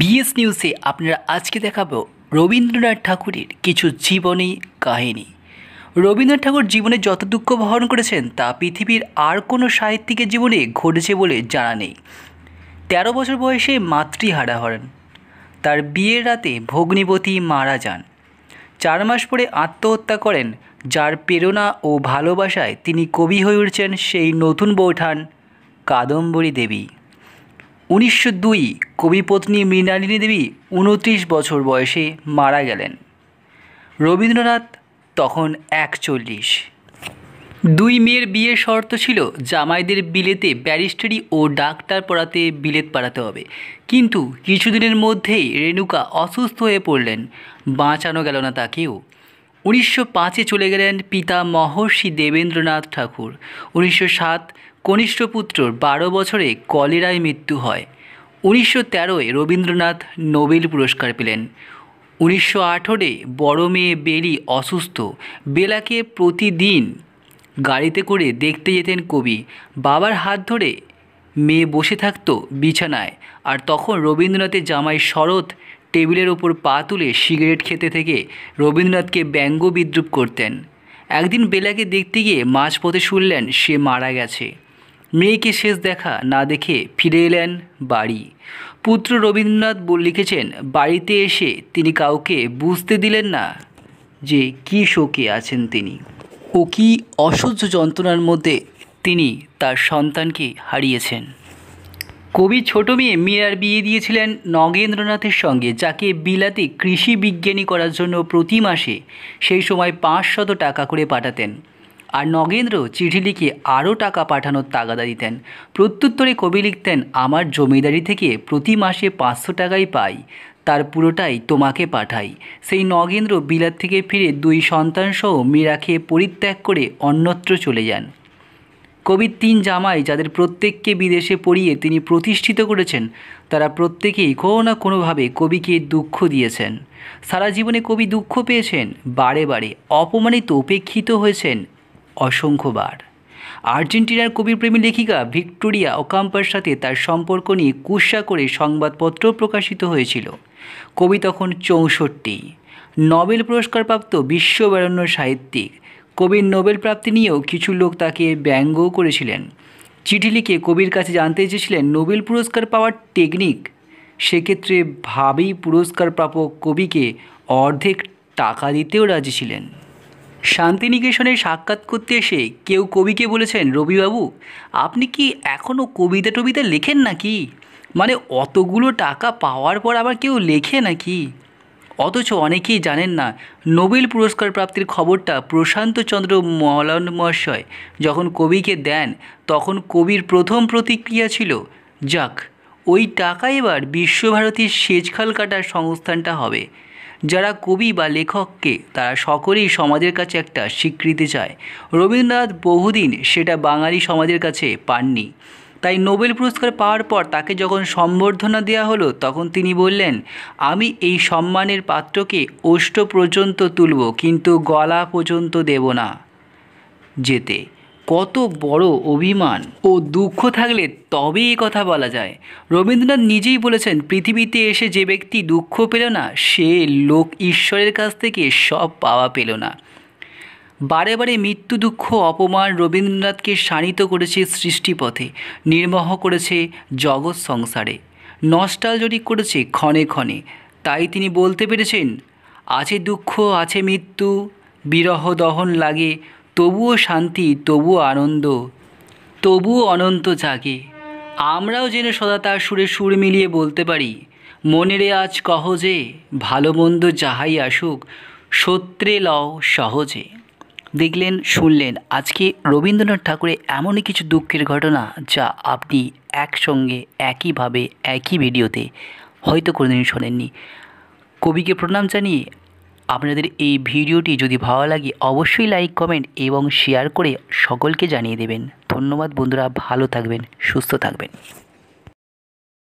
BS নিউজে আপনারা আজকে দেখাবো রবীন্দ্রনাথ ঠাকুরের কিছু জীবনী কাহিনী রবীন্দ্রনাথ ঠাকুর জীবনে যত দুঃখ বহন করেছেন তা পৃথিবীর আর কোনো সাহিত্যিকের জীবনে ঘটেছে বলে জানা নেই তেরো বছর বয়সে মাতৃহারা হরেন তার বিয়ের রাতে ভগ্নীপতী মারা যান চার মাস পরে আত্মহত্যা করেন যার প্রেরণা ও ভালোবাসায় তিনি কবি হয়ে উঠছেন সেই নতুন বৌঠান কাদম্বরী দেবী উনিশশো দুই কবিপত্নী মৃণালিনী দেবী উনত্রিশ বছর বয়সে মারা গেলেন রবীন্দ্রনাথ তখন একচল্লিশ দুই মেয়ের বিয়ের শর্ত ছিল জামাইদের বিলেতে ব্যারিস্টারি ও ডাক্তার পড়াতে বিলেত পাড়াতে হবে কিন্তু কিছুদিনের মধ্যেই রেণুকা অসুস্থ হয়ে পড়লেন বাঁচানো গেল না তাকেও উনিশশো পাঁচে চলে গেলেন পিতা মহর্ষি দেবেন্দ্রনাথ ঠাকুর উনিশশো সাত কনিষ্ঠ পুত্রর বারো বছরে কলেরায় মৃত্যু হয় উনিশশো তেরোয় রবীন্দ্রনাথ নোবেল পুরস্কার পেলেন উনিশশো আঠেরোয় বড় মেয়ে বেরি অসুস্থ বেলাকে প্রতিদিন গাড়িতে করে দেখতে যেতেন কবি বাবার হাত ধরে মেয়ে বসে থাকত বিছানায় আর তখন রবীন্দ্রনাথের জামাই শরৎ টেবিলের ওপর পা তুলে সিগারেট খেতে থেকে রবীন্দ্রনাথকে ব্যঙ্গ বিদ্রুপ করতেন একদিন বেলাকে দেখতে গিয়ে মাঝপথে শুনলেন সে মারা গেছে মেয়েকে শেষ দেখা না দেখে ফিরে এলেন বাড়ি পুত্র রবীন্দ্রনাথ লিখেছেন বাড়িতে এসে তিনি কাউকে বুঝতে দিলেন না যে কি শোকে আছেন তিনি ও কি অসহ্য যন্ত্রণার মধ্যে তিনি তার সন্তানকে হারিয়েছেন কবি ছোট মেয়ে মীরার বিয়ে দিয়েছিলেন নগেন্দ্রনাথের সঙ্গে যাকে বিলাতে কৃষি বিজ্ঞানী করার জন্য প্রতি মাসে সেই সময় পাঁচশত টাকা করে পাঠাতেন আর নগেন্দ্র চিঠি লিখে আরও টাকা পাঠানোর তাগাদা দিতেন প্রত্যুত্তরে কবি লিখতেন আমার জমিদারি থেকে প্রতি মাসে পাঁচশো টাকাই পাই তার পুরোটাই তোমাকে পাঠাই সেই নগেন্দ্র বিলাত থেকে ফিরে দুই সন্তানসহ খেয়ে পরিত্যাগ করে অন্যত্র চলে যান কবির তিন জামাই যাদের প্রত্যেককে বিদেশে পড়িয়ে তিনি প্রতিষ্ঠিত করেছেন তারা প্রত্যেকেই কোনো না কোনোভাবে কবিকে দুঃখ দিয়েছেন সারা জীবনে কবি দুঃখ পেয়েছেন বারে বারে অপমানিত উপেক্ষিত হয়েছেন অসংখ্যবার আর্জেন্টিনার কবিপ্রেমী লেখিকা ভিক্টোরিয়া ওকাম্পার সাথে তার সম্পর্ক নিয়ে কুৎসা করে সংবাদপত্র প্রকাশিত হয়েছিল কবি তখন চৌষট্টি নোবেল পুরস্কারপ্রাপ্ত বিশ্ববারণ্য সাহিত্যিক কবির নোবেল প্রাপ্তি নিয়েও কিছু লোক তাকে ব্যঙ্গও করেছিলেন চিঠি লিখে কবির কাছে জানতে চেয়েছিলেন নোবেল পুরস্কার পাওয়ার টেকনিক সেক্ষেত্রে ভাবেই পুরস্কার প্রাপক কবিকে অর্ধেক টাকা দিতেও রাজি ছিলেন শান্তিনিকেতনে সাক্ষাৎ করতে এসে কেউ কবিকে বলেছেন রবিবাবু আপনি কি এখনও কবিতা টবিতা লেখেন নাকি মানে অতগুলো টাকা পাওয়ার পর আবার কেউ লেখে নাকি অথচ অনেকেই জানেন না নোবেল পুরস্কার প্রাপ্তির খবরটা প্রশান্ত চন্দ্র মহলান মহাশয় যখন কবিকে দেন তখন কবির প্রথম প্রতিক্রিয়া ছিল যাক ওই টাকা এবার বিশ্বভারতীর সেচখাল কাটার সংস্থানটা হবে যারা কবি বা লেখককে তারা সকলেই সমাজের কাছে একটা স্বীকৃতি চায় রবীন্দ্রনাথ বহুদিন সেটা বাঙালি সমাজের কাছে পাননি তাই নোবেল পুরস্কার পাওয়ার পর তাকে যখন সম্বর্ধনা দেওয়া হলো তখন তিনি বললেন আমি এই সম্মানের পাত্রকে ওষ্ঠ পর্যন্ত তুলব কিন্তু গলা পর্যন্ত দেব না যেতে কত বড় অভিমান ও দুঃখ থাকলে তবেই এ কথা বলা যায় রবীন্দ্রনাথ নিজেই বলেছেন পৃথিবীতে এসে যে ব্যক্তি দুঃখ পেল না সে লোক ঈশ্বরের কাছ থেকে সব পাওয়া পেল না বারে বারে মৃত্যু দুঃখ অপমান রবীন্দ্রনাথকে শানিত করেছে সৃষ্টিপথে নির্মহ করেছে জগৎ সংসারে নস্টালজরিক করেছে ক্ষণে ক্ষণে তাই তিনি বলতে পেরেছেন আছে দুঃখ আছে মৃত্যু বিরহ দহন লাগে তবুও শান্তি তবুও আনন্দ তবুও অনন্ত জাগে আমরাও যেন সদা তার সুরে সুর মিলিয়ে বলতে পারি মনেরে আজ কহ যে ভালো মন্দ যাহাই আসুক সত্রে লও সহজে দেখলেন শুনলেন আজকে রবীন্দ্রনাথ ঠাকুরের এমনই কিছু দুঃখের ঘটনা যা আপনি একসঙ্গে একইভাবে একই ভিডিওতে হয়তো কোনোদিন শোনেননি কবিকে প্রণাম জানিয়ে আপনাদের এই ভিডিওটি যদি ভালো লাগে অবশ্যই লাইক কমেন্ট এবং শেয়ার করে সকলকে জানিয়ে দেবেন ধন্যবাদ বন্ধুরা ভালো থাকবেন সুস্থ থাকবেন